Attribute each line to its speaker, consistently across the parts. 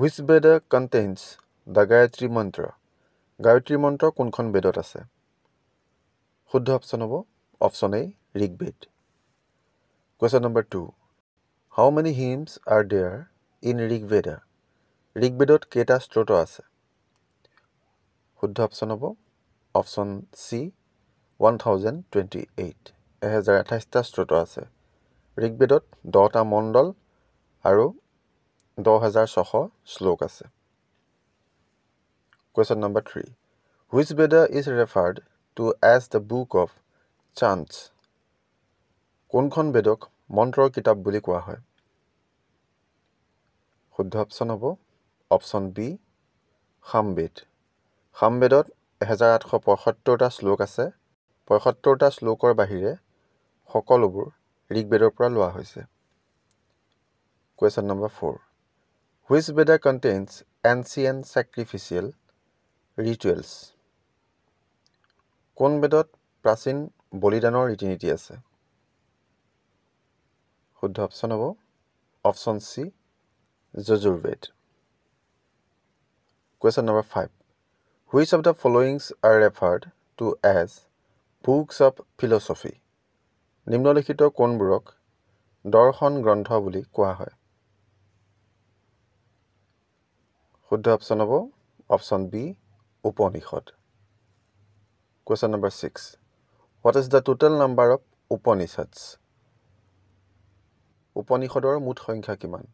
Speaker 1: which Veda contains the Gayatri mantra গায়ত্ৰী মন্ত্ৰ কোনখন বেদত আছে শুদ্ধ অপশ্যন হ'ব option A Rig Veda question number two how many hymns are there in Rig Veda ৰিগ বেদত কেইটা স্ত্ৰোত আছে শুদ্ধ অপশ্যন হ'ব option C one thousand twenty eight এহেজাৰ আঠাইছটা স্ত্ৰোত আছে ঋগবেদত দহটা মণ্ডল আৰু দহ হাজাৰ ছশ শ্লোক আছে কুৱেশ্যন নম্বৰ থ্ৰী হুইচ বেডাৰ is referred to as the book of chants কোনখন বেদক মন্ত্ৰৰ কিতাপ বুলি কোৱা হয় শুদ্ধ অপশ্যন হ'ব অপশ্যন বি সামবেদ সামবেদত এহেজাৰ আঠশ পঁয়সত্তৰটা শ্লোক আছে পঁয়সত্তৰটা শ্লোকৰ বাহিৰে সকলোবোৰ ঋগবেদৰ পৰা লোৱা হৈছে question number four which Veda contains ancient sacrificial rituals কোন বেদত প্ৰাচীন বলিদানৰ ৰীতি নীতি আছে শুদ্ধ অপশ্যন হ'ব option C Yajurveda question number five which of the followings are referred to as books of philosophy নিম্নলিখিত কোনবোৰক দৰ্শন গ্ৰন্থ বুলি কোৱা হয় শুদ্ধ অপশ্যন হ'ব option B Upanishad question number six what is the total number of Upanishad উপনিষদৰ মুঠ সংখ্যা কিমান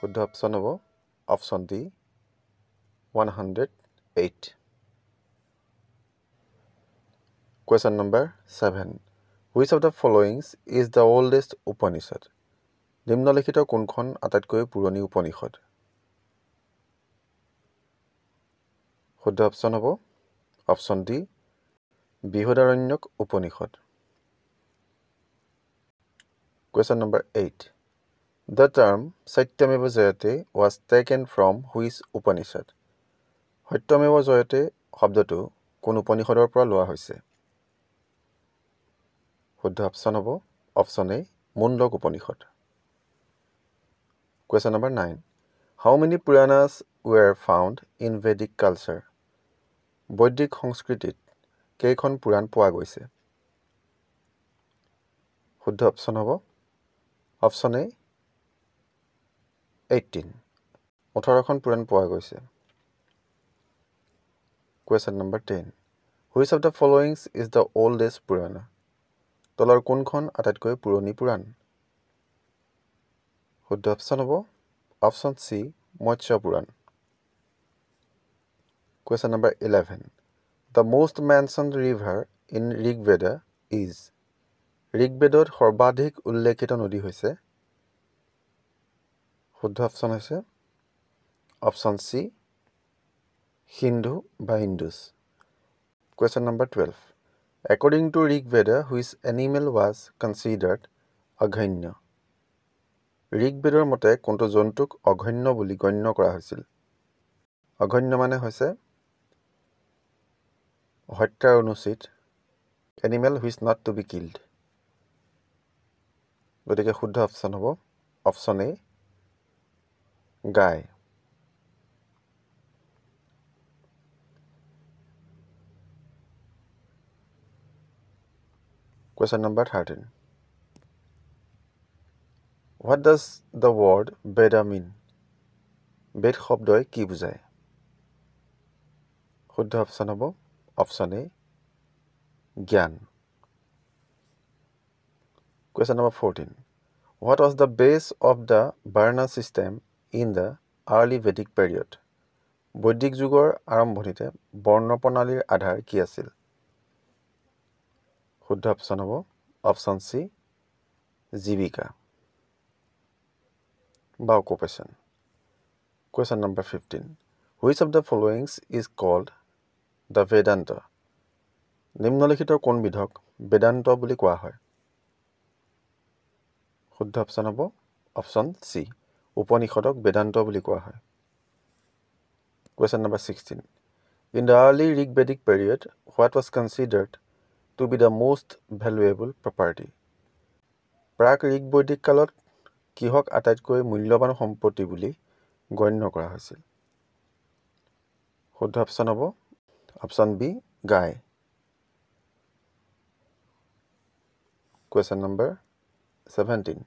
Speaker 1: শুদ্ধ অপশ্যন হ'ব option D one hundred eight question number seven which of the followings is the oldest Upanishad নিম্নলিখিত কোনখন আটাইতকৈ পুৰণি উপনিষদ শুদ্ধ অপশ্যন হ'ব option D Brihadaranyaka Upanishad question number eight the term Satyameva Jayate was taken from which Upanishad Satyameva Jayate শব্দটো কোন উপনিষদৰ পৰা লোৱা হৈছে শুদ্ধ অপশ্যন হ'ব option A Mundaka Upanishad question number nine how many Puranas we are found in Vedic culture বৈদিক সংস্কৃতিত কেইখন পুৰাণ পোৱা গৈছে শুদ্ধ অপশ্যন হ'ব অপশ্যন এ এইটিন ওঠৰখন পুৰাণ পোৱা গৈছে question number ten which of the followings is the oldest Purana তলৰ কোনখন আটাইতকৈ পুৰণি পুৰাণ শুদ্ধ অপশ্যন হ'ব অপশ্যন চি মৎস্য পুৰাণ question number 11 the most mentioned river in rigveda is rigvedot sarbadhik ullekhito nodi hoise shuddha option hoise option c hindu ba indus question number 12 according to rigveda which animal was considered অঘন্য ঋগবেদৰ মতে কোনটো জন্তুক অঘন্য বুলি গণ্য কৰা হৈছিল অঘন্য মানে হৈছে হত্যাৰ অনুচিত animal whose not to be killed গতিকে শুদ্ধ অপশ্যন হ'ব অপশ্যন এ গাই question number thirteen what does the word Veda mean bed শব্দই কি বুজায় শুদ্ধ অপশ্যন হ'ব অপশ্যন এ জ্ঞান question number fourteen what was the base of the Varna system in the early Vedic period বৈদিক যুগৰ আৰম্ভণিতে বৰ্ণপ্ৰণালীৰ আধাৰ কি আছিল শুদ্ধ অপশ্যন হ'ব অপশ্যন চি জীৱিকা বা occupation question number fifteen which of the followings is called the Vedanta নিম্নলিখিত কোনবিধক বেদান্ত বুলি কোৱা হয় শুদ্ধ অপশ্যন হ'ব অপশ্যন চি উপনিষদক বেদান্ত বুলি কোৱা হয় question number sixteen in the early Rig Vedic period what was considered to be the most valuable property প্ৰাক ঋগ বৈদিক কালত কিহক আটাইতকৈ মূল্যৱান সম্পত্তি বুলি গণ্য কৰা হৈছিল শুদ্ধ অপশ্যন হ'ব অপশ্যন বি গাই question number seventeen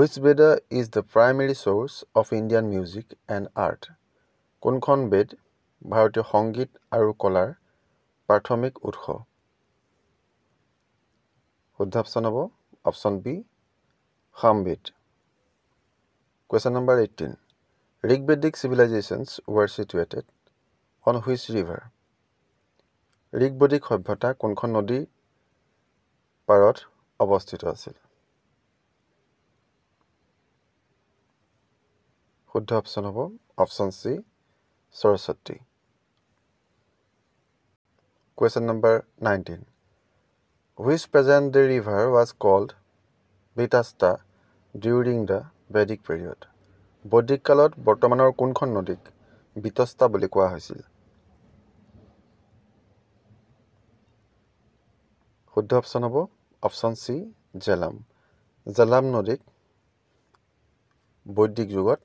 Speaker 1: which Veda is the primary source of Indian music and art কোনখন বেদ ভাৰতীয় সংগীত আৰু কলাৰ প্ৰাথমিক উৎস শুদ্ধ অপশ্যন হ'ব option B Samaveda question number eighteen Rigvedic civilisations were situated on which river ঋগবৈদিক সভ্যতা কোনখন নদী পাৰত অৱস্থিত আছিল শুদ্ধ অপশ্যন হ'ব option C Saraswati question number nineteen which present the river was called Vitasta during the Vaidik period বৈদিক কালত বৰ্তমানৰ কোনখন নদীক বিতষ্টা বুলি কোৱা হৈছিল শুদ্ধ অপশ্যন হ'ব অপশ্যন চি জেলাম জেলাম নদীক বৈদিক যুগত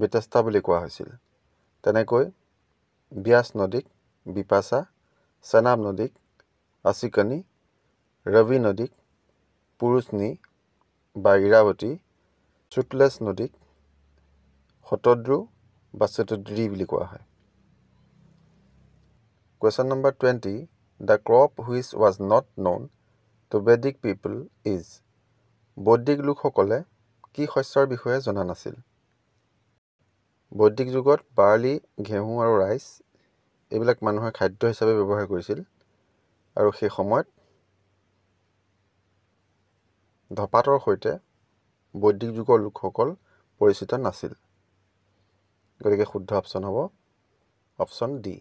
Speaker 1: বিতেষ্টা বুলি কোৱা হৈছিল তেনেকৈ ব্যাস নদীক বিপাচা চেনাব নদীক আচিকনি ৰবি নদীক পুৰুষনী বা ইৰাৱতী চুটলেছ নদীক শতদ্ৰু বা চতদ্ৰী বুলি কোৱা হয় question number twenty the crop which was not known to Vedic people is বৈদিক লোকসকলে কি শস্যৰ বিষয়ে জনা নাছিল বৈদিক যুগত বাৰ্লি ঘেঁহু আৰু ৰাইচ এইবিলাক মানুহে খাদ্য হিচাপে ব্যৱহাৰ কৰিছিল আৰু সেই সময়ত ধপাতৰ সৈতে বৈদিক যুগৰ লোকসকল পৰিচিত নাছিল গতিকে শুদ্ধ অপশ্যন হ'ব অপশ্যন ডি